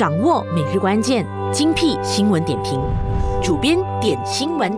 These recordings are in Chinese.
掌握每日关键精辟新闻点评，主编点新闻。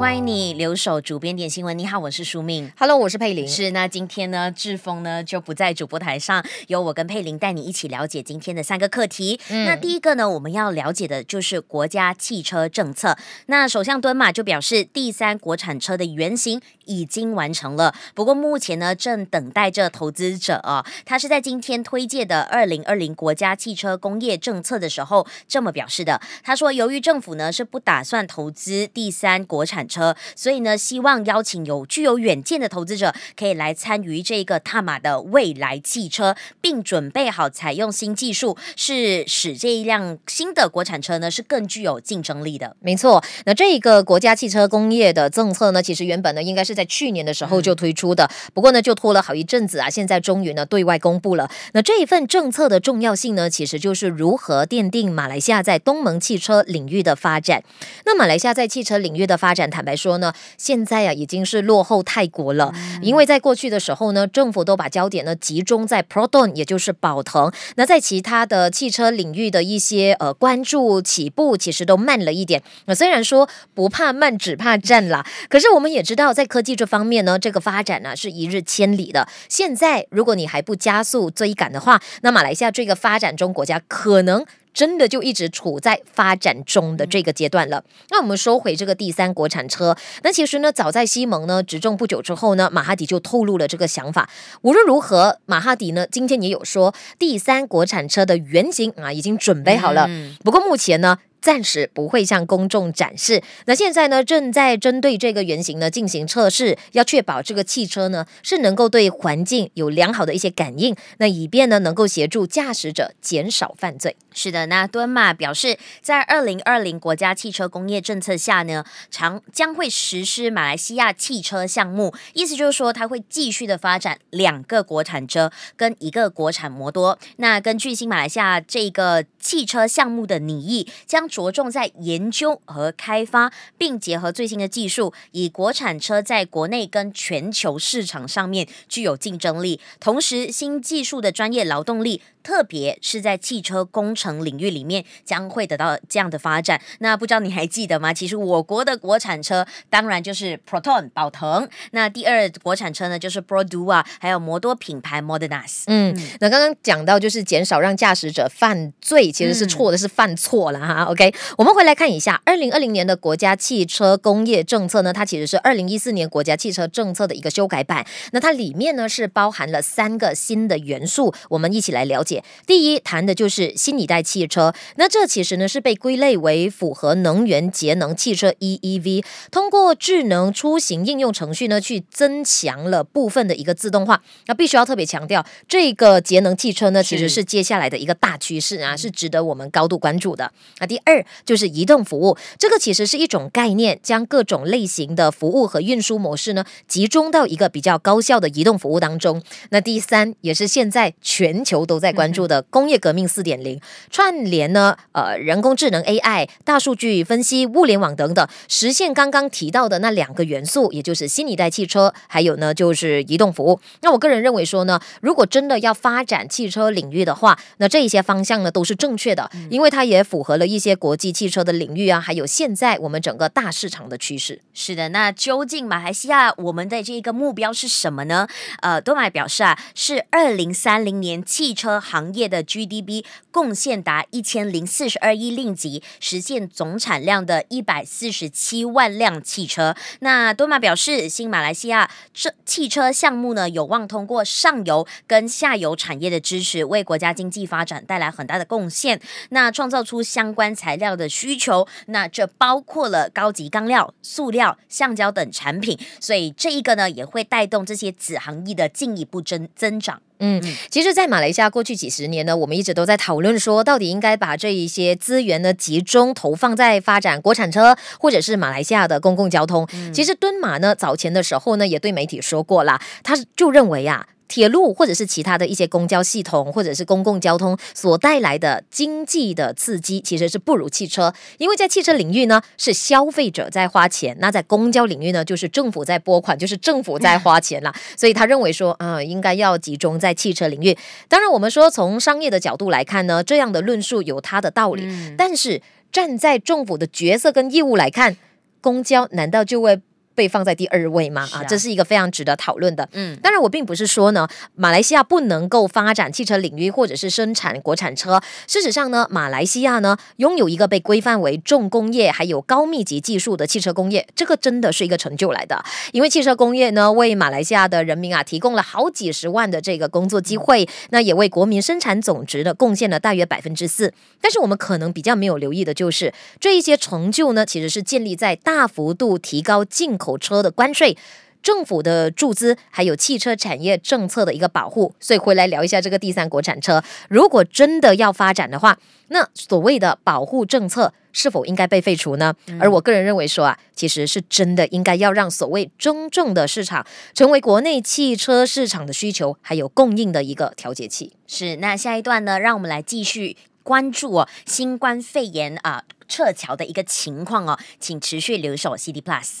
欢迎你留守主编点新闻。你好，我是舒命。Hello，我是佩玲。是那今天呢，志峰呢就不在主播台上，由我跟佩玲带你一起了解今天的三个课题。那第一个呢，我们要了解的就是国家汽车政策。那首相敦马就表示，第三国产车的原型已经完成了，不过目前呢正等待着投资者啊。他是在今天推介的二零二零国家汽车工业政策的时候这么表示的。他说，由于政府呢是不打算投资第三国产。车，所以呢，希望邀请有具有远见的投资者可以来参与这个踏马的未来汽车，并准备好采用新技术，是使这一辆新的国产车呢是更具有竞争力的。没错，那这一个国家汽车工业的政策呢，其实原本呢应该是在去年的时候就推出的，不过呢就拖了好一阵子啊，现在终于呢对外公布了。那这一份政策的重要性呢，其实就是如何奠定马来西亚在东盟汽车领域的发展。那马来西亚在汽车领域的发展，它。坦白说呢，现在啊已经是落后泰国了，因为在过去的时候呢，政府都把焦点呢集中在 Proton，也就是宝腾。那在其他的汽车领域的一些呃关注起步，其实都慢了一点。那虽然说不怕慢，只怕站啦，可是我们也知道，在科技这方面呢，这个发展呢是一日千里的。现在如果你还不加速追赶的话，那马来西亚这个发展中国家可能。真的就一直处在发展中的这个阶段了。那我们收回这个第三国产车。那其实呢，早在西蒙呢执政不久之后呢，马哈迪就透露了这个想法。无论如何，马哈迪呢今天也有说，第三国产车的原型啊已经准备好了。不过目前呢。暂时不会向公众展示。那现在呢，正在针对这个原型呢进行测试，要确保这个汽车呢是能够对环境有良好的一些感应，那以便呢能够协助驾驶者减少犯罪。是的，那敦马表示，在二零二零国家汽车工业政策下呢，长将会实施马来西亚汽车项目，意思就是说它会继续的发展两个国产车跟一个国产摩多。那根据新马来西亚这个汽车项目的拟议将。着重在研究和开发，并结合最新的技术，以国产车在国内跟全球市场上面具有竞争力。同时，新技术的专业劳动力。特别是在汽车工程领域里面将会得到这样的发展。那不知道你还记得吗？其实我国的国产车，当然就是 Proton 宝腾，那第二国产车呢就是 Brodua，还有摩多品牌 Modenas。嗯，那刚刚讲到就是减少让驾驶者犯罪，其实是错的，是犯错了哈。OK，我们回来看一下二零二零年的国家汽车工业政策呢，它其实是二零一四年国家汽车政策的一个修改版。那它里面呢是包含了三个新的元素，我们一起来了解。第一谈的就是新一代汽车，那这其实呢是被归类为符合能源节能汽车 （E-EV），通过智能出行应用程序呢去增强了部分的一个自动化。那必须要特别强调，这个节能汽车呢其实是接下来的一个大趋势啊，是值得我们高度关注的。那第二就是移动服务，这个其实是一种概念，将各种类型的服务和运输模式呢集中到一个比较高效的移动服务当中。那第三也是现在全球都在。关注的工业革命四点零串联呢，呃，人工智能 AI、大数据分析、物联网等等，实现刚刚提到的那两个元素，也就是新一代汽车，还有呢就是移动服务。那我个人认为说呢，如果真的要发展汽车领域的话，那这一些方向呢都是正确的，因为它也符合了一些国际汽车的领域啊，还有现在我们整个大市场的趋势。是的，那究竟马来西亚我们的这个目标是什么呢？呃，多买表示啊，是二零三零年汽车。行业的 GDP 贡献达一千零四十二亿令吉，实现总产量的一百四十七万辆汽车。那多玛表示，新马来西亚这汽车项目呢，有望通过上游跟下游产业的支持，为国家经济发展带来很大的贡献。那创造出相关材料的需求，那这包括了高级钢料、塑料、橡胶等产品。所以这一个呢，也会带动这些子行业的进一步增增长。嗯，其实，在马来西亚过去几十年呢，我们一直都在讨论说，到底应该把这一些资源呢集中投放在发展国产车，或者是马来西亚的公共交通。其实，敦马呢早前的时候呢也对媒体说过了，他就认为呀。铁路或者是其他的一些公交系统，或者是公共交通所带来的经济的刺激，其实是不如汽车，因为在汽车领域呢，是消费者在花钱；，那在公交领域呢，就是政府在拨款，就是政府在花钱了。所以他认为说，啊，应该要集中在汽车领域。当然，我们说从商业的角度来看呢，这样的论述有它的道理，但是站在政府的角色跟义务来看，公交难道就会？被放在第二位吗？啊，这是一个非常值得讨论的。嗯，当然，我并不是说呢，马来西亚不能够发展汽车领域或者是生产国产车。事实上呢，马来西亚呢拥有一个被规范为重工业还有高密集技术的汽车工业，这个真的是一个成就来的。因为汽车工业呢为马来西亚的人民啊提供了好几十万的这个工作机会，那也为国民生产总值的贡献了大约百分之四。但是我们可能比较没有留意的就是这一些成就呢，其实是建立在大幅度提高进口。车的关税、政府的注资，还有汽车产业政策的一个保护，所以回来聊一下这个第三国产车，如果真的要发展的话，那所谓的保护政策是否应该被废除呢？而我个人认为说啊，其实是真的应该要让所谓真正的市场成为国内汽车市场的需求还有供应的一个调节器。是，那下一段呢，让我们来继续关注哦，新冠肺炎啊撤侨的一个情况哦，请持续留守 C D Plus。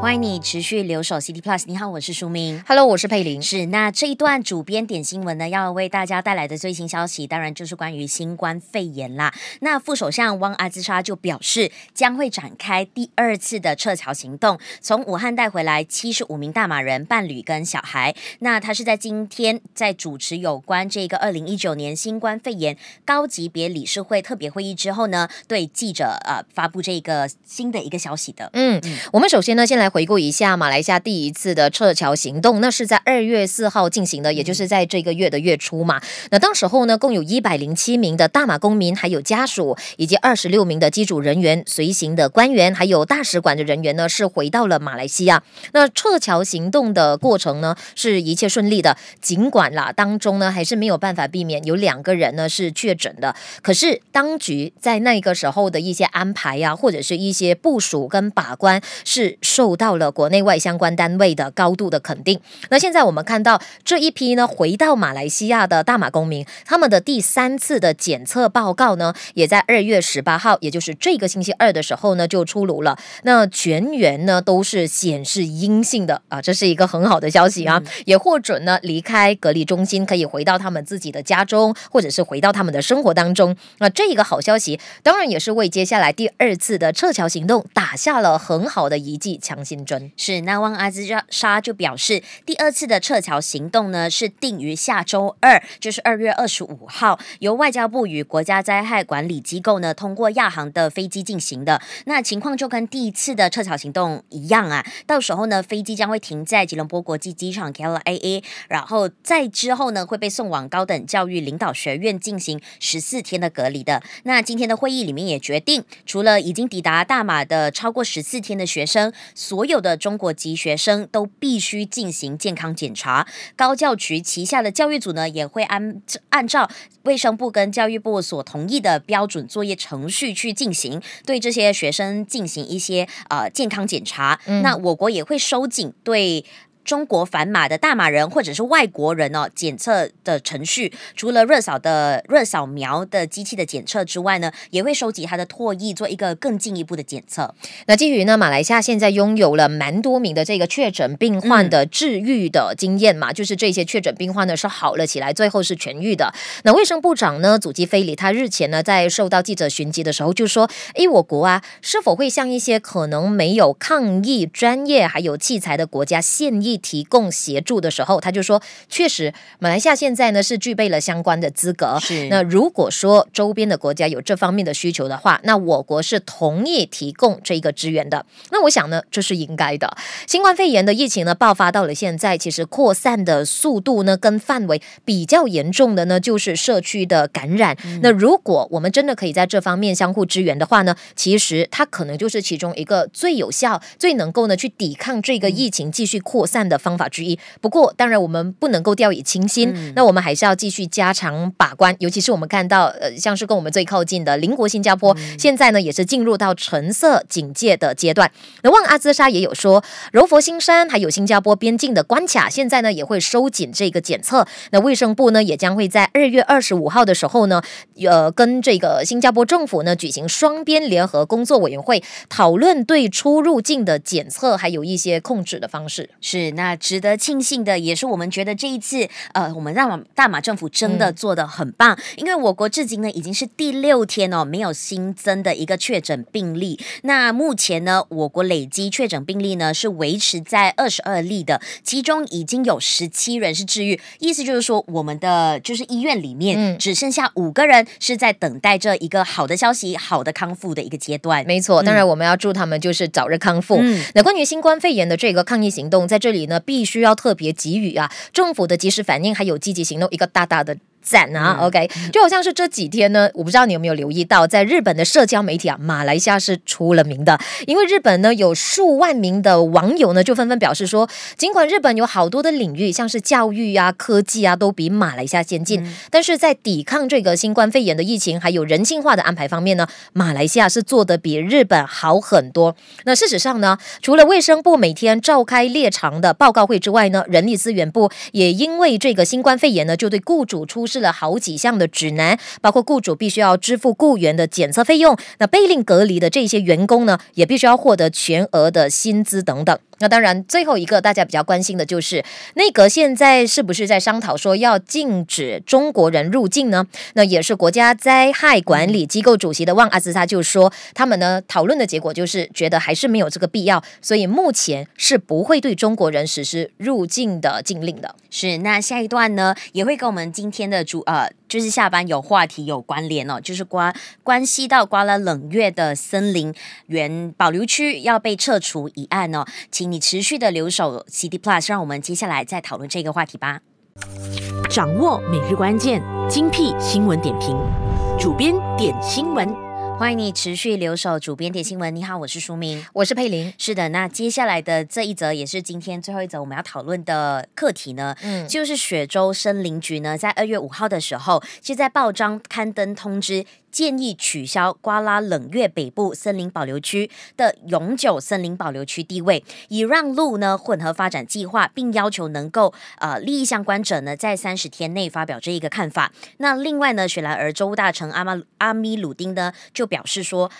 欢迎你持续留守 City Plus。你好，我是舒明。Hello，我是佩玲。是那这一段主编点新闻呢，要为大家带来的最新消息，当然就是关于新冠肺炎啦。那副首相汪阿兹沙就表示，将会展开第二次的撤侨行动，从武汉带回来七十五名大马人伴侣跟小孩。那他是在今天在主持有关这个二零一九年新冠肺炎高级别理事会特别会议之后呢，对记者呃发布这个新的一个消息的。嗯，我们首先呢，先来。回顾一下马来西亚第一次的撤侨行动，那是在二月四号进行的，也就是在这个月的月初嘛。那当时候呢，共有一百零七名的大马公民，还有家属，以及二十六名的机组人员、随行的官员，还有大使馆的人员呢，是回到了马来西亚。那撤侨行动的过程呢，是一切顺利的，尽管啦，当中呢还是没有办法避免有两个人呢是确诊的。可是当局在那个时候的一些安排呀，或者是一些部署跟把关是受。到了国内外相关单位的高度的肯定。那现在我们看到这一批呢，回到马来西亚的大马公民，他们的第三次的检测报告呢，也在二月十八号，也就是这个星期二的时候呢，就出炉了。那全员呢都是显示阴性的啊，这是一个很好的消息啊，也获准呢离开隔离中心，可以回到他们自己的家中，或者是回到他们的生活当中。那这一个好消息，当然也是为接下来第二次的撤侨行动打下了很好的一剂强心。金尊是那汪阿兹沙就表示，第二次的撤侨行动呢是定于下周二，就是二月二十五号，由外交部与国家灾害管理机构呢通过亚航的飞机进行的。那情况就跟第一次的撤侨行动一样啊，到时候呢飞机将会停在吉隆坡国际机场 KLAA，然后在之后呢会被送往高等教育领导学院进行十四天的隔离的。那今天的会议里面也决定，除了已经抵达大马的超过十四天的学生所所有的中国籍学生都必须进行健康检查。高教局旗下的教育组呢，也会按按照卫生部跟教育部所同意的标准作业程序去进行对这些学生进行一些呃健康检查。那我国也会收紧对。中国反马的大马人或者是外国人哦，检测的程序除了热扫的热扫描的机器的检测之外呢，也会收集他的唾液做一个更进一步的检测。那基于呢，马来西亚现在拥有了蛮多名的这个确诊病患的治愈的经验嘛，就是这些确诊病患呢是好了起来，最后是痊愈的。那卫生部长呢祖基菲里他日前呢在受到记者寻机的时候就说：“诶，我国啊是否会像一些可能没有抗疫专业还有器材的国家现役提供协助的时候，他就说：“确实，马来西亚现在呢是具备了相关的资格。是那如果说周边的国家有这方面的需求的话，那我国是同意提供这一个支援的。那我想呢，这是应该的。新冠肺炎的疫情呢爆发到了现在，其实扩散的速度呢跟范围比较严重的呢就是社区的感染。那如果我们真的可以在这方面相互支援的话呢，其实它可能就是其中一个最有效、最能够呢去抵抗这个疫情继续扩散。”的方法之一。不过，当然我们不能够掉以轻心。那我们还是要继续加强把关，尤其是我们看到，呃，像是跟我们最靠近的邻国新加坡，现在呢也是进入到橙色警戒的阶段。那旺阿兹沙也有说，柔佛新山还有新加坡边境的关卡，现在呢也会收紧这个检测。那卫生部呢也将会在二月二十五号的时候呢，呃，跟这个新加坡政府呢举行双边联合工作委员会，讨论对出入境的检测，还有一些控制的方式是。那值得庆幸的也是，我们觉得这一次，呃，我们让大马政府真的做的很棒，因为我国至今呢已经是第六天哦，没有新增的一个确诊病例。那目前呢，我国累积确诊病例呢是维持在二十二例的，其中已经有十七人是治愈，意思就是说，我们的就是医院里面只剩下五个人是在等待这一个好的消息、好的康复的一个阶段。没错，当然我们要祝他们就是早日康复。那关于新冠肺炎的这个抗疫行动，在这里。呢，必须要特别给予啊，政府的及时反应还有积极行动一个大大的。赞啊，OK，就好像是这几天呢，我不知道你有没有留意到，在日本的社交媒体啊，马来西亚是出了名的，因为日本呢有数万名的网友呢就纷纷表示说，尽管日本有好多的领域，像是教育啊、科技啊，都比马来西亚先进，但是在抵抗这个新冠肺炎的疫情还有人性化的安排方面呢，马来西亚是做得比日本好很多。那事实上呢，除了卫生部每天召开列长的报告会之外呢，人力资源部也因为这个新冠肺炎呢，就对雇主出示。了好几项的指南，包括雇主必须要支付雇员的检测费用，那被令隔离的这些员工呢，也必须要获得全额的薪资等等。那当然，最后一个大家比较关心的就是内阁现在是不是在商讨说要禁止中国人入境呢？那也是国家灾害管理机构主席的旺阿兹，他就说，他们呢讨论的结果就是觉得还是没有这个必要，所以目前是不会对中国人实施入境的禁令的。是，那下一段呢也会跟我们今天的主呃。就是下班有话题有关联哦，就是关关系到关了冷月的森林原保留区要被撤除一案哦，请你持续的留守 CD Plus，让我们接下来再讨论这个话题吧。掌握每日关键，精辟新闻点评，主编点新闻。欢迎你持续留守主编点新闻，你好，我是舒明，我是佩玲，是的，那接下来的这一则也是今天最后一则我们要讨论的课题呢，嗯，就是雪州森林局呢在二月五号的时候，就在报章刊登通知。建议取消瓜拉冷月北部森林保留区的永久森林保留区地位，以让路呢混合发展计划，并要求能够呃利益相关者呢在三十天内发表这一个看法。那另外呢，雪兰儿州大臣阿马阿米鲁丁呢就表示说。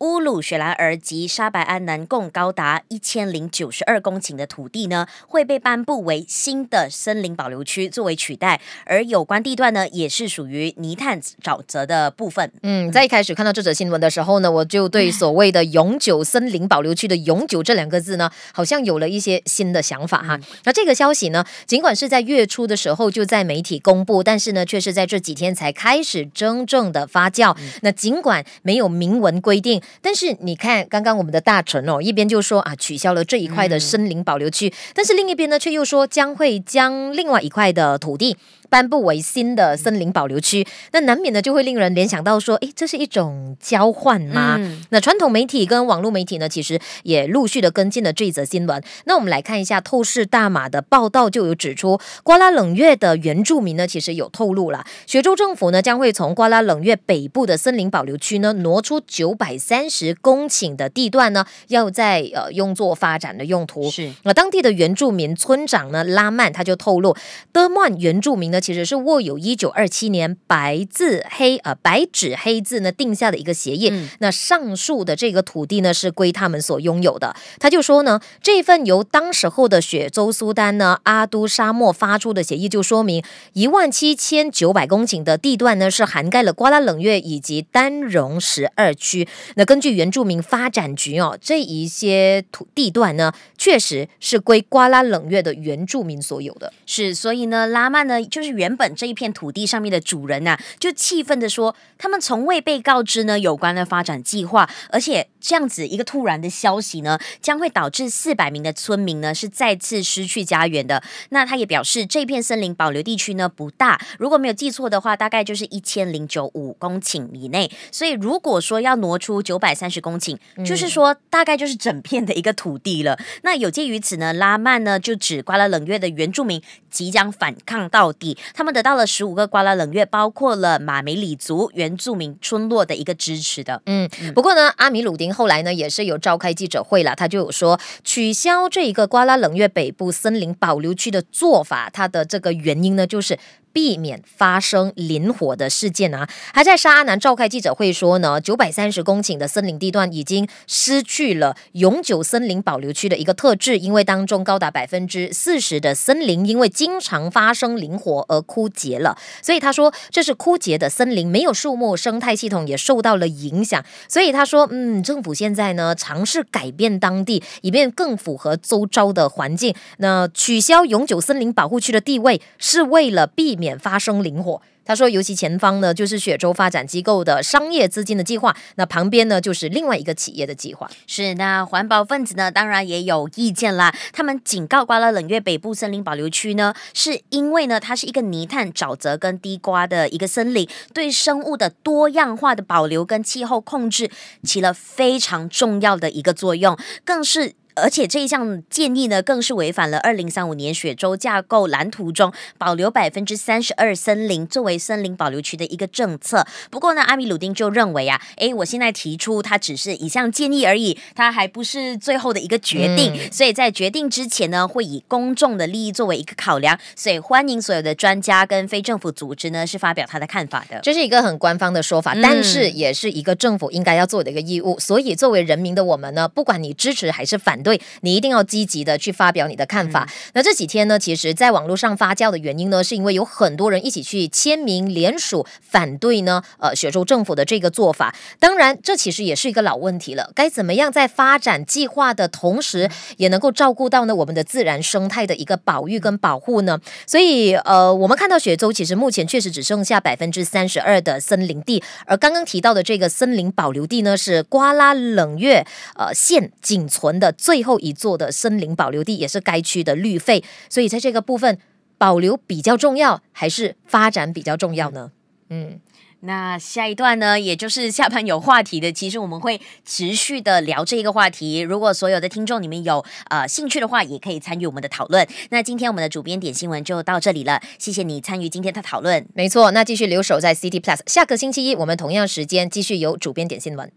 乌鲁雪兰莪及沙白安南共高达一千零九十二公顷的土地呢，会被颁布为新的森林保留区作为取代，而有关地段呢，也是属于泥炭沼泽的部分。嗯，在一开始看到这则新闻的时候呢，我就对所谓的“永久森林保留区”的“永久”这两个字呢，好像有了一些新的想法哈。那这个消息呢，尽管是在月初的时候就在媒体公布，但是呢，却是在这几天才开始真正的发酵。那尽管没有明文规定。但是你看，刚刚我们的大臣哦，一边就说啊取消了这一块的森林保留区，但是另一边呢，却又说将会将另外一块的土地。颁布为新的森林保留区，那难免呢就会令人联想到说，哎，这是一种交换吗？那传统媒体跟网络媒体呢，其实也陆续的跟进了这一则新闻。那我们来看一下《透视大马》的报道，就有指出，瓜拉冷月的原住民呢，其实有透露了，雪州政府呢将会从瓜拉冷月北部的森林保留区呢挪出九百三十公顷的地段呢，要在呃用作发展的用途。是那当地的原住民村长呢拉曼他就透露，德曼原住民呢。其实是握有一九二七年白字黑啊白纸黑字呢定下的一个协议，那上述的这个土地呢是归他们所拥有的。他就说呢，这份由当时候的雪州苏丹呢阿都沙漠发出的协议就说明，一万七千九百公顷的地段呢是涵盖了瓜拉冷月以及丹绒十二区。那根据原住民发展局哦，这一些土地段呢确实是归瓜拉冷月的原住民所有的。是，所以呢，拉曼呢就是。是原本这一片土地上面的主人呐，就气愤的说：“他们从未被告知呢有关的发展计划，而且这样子一个突然的消息呢，将会导致四百名的村民呢是再次失去家园的。”那他也表示，这片森林保留地区呢不大，如果没有记错的话，大概就是一千零九五公顷以内。所以如果说要挪出九百三十公顷，就是说大概就是整片的一个土地了。那有鉴于此呢，拉曼呢就指，瓜拉冷月的原住民即将反抗到底。他们得到了十五个瓜拉冷月，包括了马梅里族原住民村落的一个支持的。嗯，不过呢，阿米鲁丁后来呢也是有召开记者会了，他就有说取消这一个瓜拉冷月北部森林保留区的做法，他的这个原因呢就是。避免发生林火的事件啊！还在沙阿南召开记者会说呢，九百三十公顷的森林地段已经失去了永久森林保留区的一个特质，因为当中高达百分之四十的森林因为经常发生林火而枯竭了。所以他说，这是枯竭的森林，没有树木，生态系统也受到了影响。所以他说，嗯，政府现在呢，尝试改变当地，以便更符合周遭的环境。那取消永久森林保护区的地位，是为了避免。发生灵活。他说，尤其前方呢，就是雪州发展机构的商业资金的计划，那旁边呢，就是另外一个企业的计划。是，那环保分子呢，当然也有意见啦。他们警告瓜拉冷月北部森林保留区呢，是因为呢，它是一个泥炭沼泽跟低瓜的一个森林，对生物的多样化的保留跟气候控制起了非常重要的一个作用，更是。而且这一项建议呢，更是违反了二零三五年雪州架构蓝图中保留百分之三十二森林作为森林保留区的一个政策。不过呢，阿米鲁丁就认为啊，哎，我现在提出它只是一项建议而已，它还不是最后的一个决定。所以在决定之前呢，会以公众的利益作为一个考量。所以欢迎所有的专家跟非政府组织呢，是发表他的看法的。这是一个很官方的说法，但是也是一个政府应该要做的一个义务。所以作为人民的我们呢，不管你支持还是反。对你一定要积极的去发表你的看法。那这几天呢，其实在网络上发酵的原因呢，是因为有很多人一起去签名联署反对呢，呃，雪州政府的这个做法。当然，这其实也是一个老问题了，该怎么样在发展计划的同时，也能够照顾到呢我们的自然生态的一个保育跟保护呢？所以，呃，我们看到雪州其实目前确实只剩下百分之三十二的森林地，而刚刚提到的这个森林保留地呢，是瓜拉冷月呃县仅存的最。最后一座的森林保留地也是该区的绿肺，所以在这个部分，保留比较重要还是发展比较重要呢？嗯。那下一段呢，也就是下班有话题的，其实我们会持续的聊这个话题。如果所有的听众你们有呃兴趣的话，也可以参与我们的讨论。那今天我们的主编点新闻就到这里了，谢谢你参与今天的讨论。没错，那继续留守在 CT Plus，下个星期一我们同样时间继续由主编点新闻，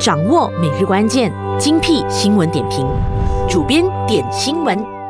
掌握每日关键精辟新闻点评，主编点新闻。